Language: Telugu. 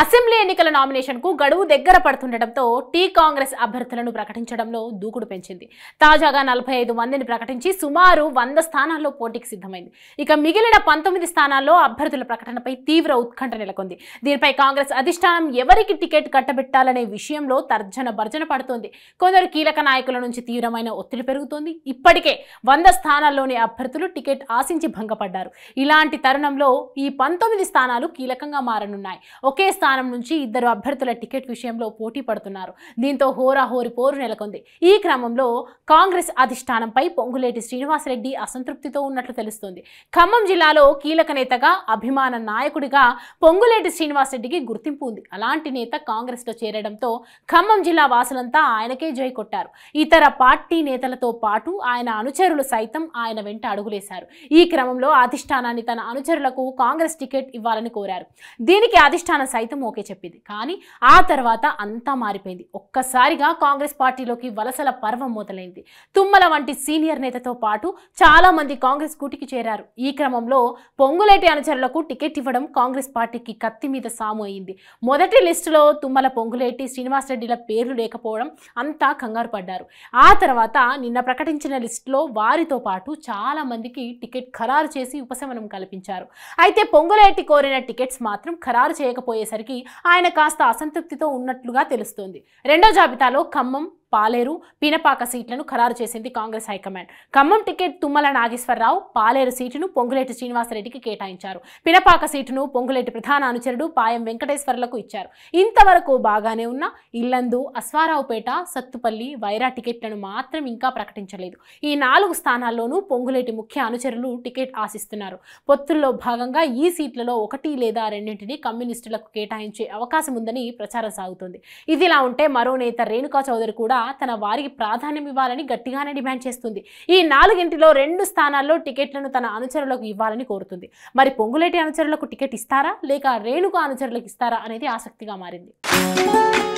అసెంబ్లీ ఎన్నికల నామినేషన్కు గడువు దగ్గర పడుతుండటంతో టీ కాంగ్రెస్ అభ్యర్థులను ప్రకటించడంలో దూకుడు పెంచింది తాజాగా నలభై ఐదు మందిని ప్రకటించి సుమారు వంద స్థానాల్లో పోటీకి సిద్ధమైంది ఇక మిగిలిన పంతొమ్మిది స్థానాల్లో అభ్యర్థుల ప్రకటనపై తీవ్ర ఉత్కంఠ నెలకొంది దీనిపై కాంగ్రెస్ అధిష్టానం ఎవరికి టికెట్ కట్టబెట్టాలనే విషయంలో తర్జన భర్జన పడుతోంది కొందరు కీలక నాయకుల నుంచి తీవ్రమైన ఒత్తిడి పెరుగుతోంది ఇప్పటికే వంద స్థానాల్లోని అభ్యర్థులు టికెట్ ఆశించి భంగపడ్డారు ఇలాంటి తరుణంలో ఈ పంతొమ్మిది స్థానాలు కీలకంగా మారనున్నాయి ఒకే స్థానం నుంచి ఇద్దరు అభ్యర్థుల టికెట్ విషయంలో పోటీ పడుతున్నారు దీంతో హోరాహోరి పోరు నెలకొంది ఈ క్రమంలో కాంగ్రెస్ అధిష్టానంపై పొంగులేటి శ్రీనివాసరెడ్డి అసంతృప్తితో ఉన్నట్లు తెలుస్తోంది ఖమ్మం జిల్లాలో కీలక నేతగా అభిమాన నాయకుడిగా పొంగులేటి శ్రీనివాసరెడ్డికి గుర్తింపు ఉంది అలాంటి నేత కాంగ్రెస్లో చేరడంతో ఖమ్మం జిల్లా వాసులంతా ఆయనకే జై కొట్టారు ఇతర పార్టీ నేతలతో పాటు ఆయన అనుచరులు సైతం ఆయన వెంట అడుగులేశారు ఈ క్రమంలో అధిష్టానాన్ని తన అనుచరులకు కాంగ్రెస్ టికెట్ ఇవ్వాలని కోరారు దీనికి అధిష్టానం సైతం సైతం ఓకే చెప్పింది కానీ ఆ తర్వాత అంతా మారిపోయింది ఒక్కసారిగా కాంగ్రెస్ పార్టీలోకి వలసల పర్వం మొదలైంది తుమ్మల వంటి సీనియర్ నేతతో పాటు చాలా మంది కాంగ్రెస్ కూటికి చేరారు ఈ క్రమంలో పొంగులేటి అనుచరులకు టికెట్ ఇవ్వడం కాంగ్రెస్ పార్టీకి కత్తి మీద సాము అయింది మొదటి లిస్టులో తుమ్మల పొంగులేటి శ్రీనివాసరెడ్డిల పేర్లు లేకపోవడం అంతా కంగారు పడ్డారు ఆ తర్వాత నిన్న ప్రకటించిన లిస్టులో వారితో పాటు చాలా మందికి టికెట్ ఖరారు చేసి ఉపశమనం కల్పించారు అయితే పొంగులేటి కోరిన టికెట్స్ మాత్రం ఖరారు చేయకపోయేసరికి వచ్చేసరికి ఆయన కాస్త అసంతృప్తితో ఉన్నట్లుగా తెలుస్తోంది రెండో జాబితాలో ఖమ్మం పాలేరు పినపాక సీట్లను ఖరారు చేసింది కాంగ్రెస్ హైకమాండ్ ఖమ్మం టికెట్ తుమ్మల నాగేశ్వరరావు పాలేరు సీటును పొంగులేటి శ్రీనివాసరెడ్డికి కేటాయించారు పినపాక సీటును పొంగులేటి ప్రధాన అనుచరుడు పాయం వెంకటేశ్వర్లకు ఇచ్చారు ఇంతవరకు బాగానే ఉన్న ఇల్లందు అశ్వారావుపేట సత్తుపల్లి వైరా టికెట్లను మాత్రం ఇంకా ప్రకటించలేదు ఈ నాలుగు స్థానాల్లోనూ పొంగులేటి ముఖ్య అనుచరులు టికెట్ ఆశిస్తున్నారు పొత్తుల్లో భాగంగా ఈ సీట్లలో ఒకటి లేదా రెండింటిని కమ్యూనిస్టులకు కేటాయించే అవకాశం ఉందని ప్రచారం సాగుతోంది ఇదిలా ఉంటే మరో నేత రేణుకా చౌదరి కూడా కూడా తన వారికి ప్రాధాన్యం ఇవ్వాలని గట్టిగానే డిమాండ్ చేస్తుంది ఈ నాలుగింటిలో రెండు స్థానాల్లో టికెట్లను తన అనుచరులకు ఇవ్వాలని కోరుతుంది మరి పొంగులేటి అనుచరులకు టికెట్ ఇస్తారా లేక రేణుక అనుచరులకు ఇస్తారా అనేది ఆసక్తిగా మారింది